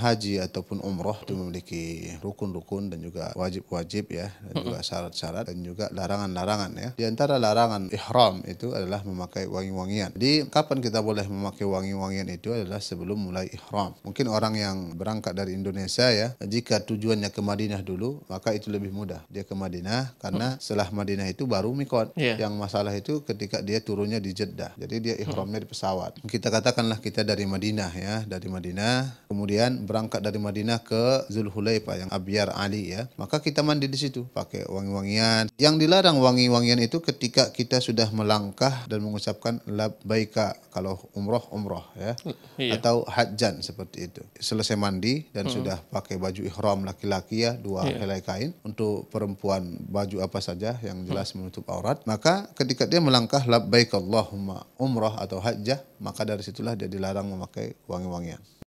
haji ataupun umroh itu memiliki rukun-rukun dan juga wajib-wajib ya dan juga syarat-syarat dan juga larangan-larangan ya di antara larangan ihram itu adalah memakai wangi-wangian jadi kapan kita boleh memakai wangi-wangian itu adalah sebelum mulai ihram mungkin orang yang berangkat dari Indonesia ya jika tujuannya ke Madinah dulu maka itu lebih mudah dia ke Madinah karena setelah Madinah itu baru mikot yeah. yang masalah itu ketika dia turunnya di Jeddah jadi dia ihramnya di pesawat kita katakanlah kita dari Madinah ya dari Madinah kemudian berangkat dari Madinah ke Zulhulaifah yang Abiyar Ali ya. Maka kita mandi di situ pakai wangi-wangian. Yang dilarang wangi-wangian itu ketika kita sudah melangkah dan mengucapkan labbaika kalau umroh umroh ya hmm, iya. atau hajjan seperti itu. Selesai mandi dan hmm. sudah pakai baju ihram laki-laki ya dua iya. helai kain untuk perempuan baju apa saja yang hmm. jelas hmm. menutup aurat. Maka ketika dia melangkah labbaika Allahumma umroh atau hajjah maka dari situlah dia dilarang memakai wangi-wangian.